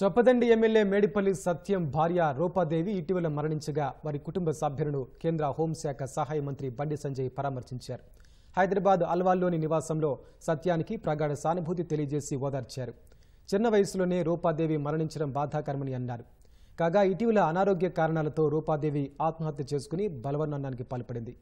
Choppadandi MLA Medipalli సత్యం భార్య రూపాదేవి ఇటీవల మరణించగా వారి కుటుంబ సభ్యులను కేంద్ర హోంశాఖ సహాయ మంత్రి బండి సంజయ్ పరామర్శించారు హైదరాబాద్ అల్వాల్లోని నివాసంలో సత్యానికి ప్రగాఢ సానుభూతి తెలియజేసి ఓదార్చారు చిన్న వయసులోనే రూపాదేవి మరణించడం బాధాకరమని అన్నారు కాగా ఇటీవల అనారోగ్య కారణాలతో రూపాదేవి ఆత్మహత్య చేసుకుని బలవన్నానానికి పాల్పడింది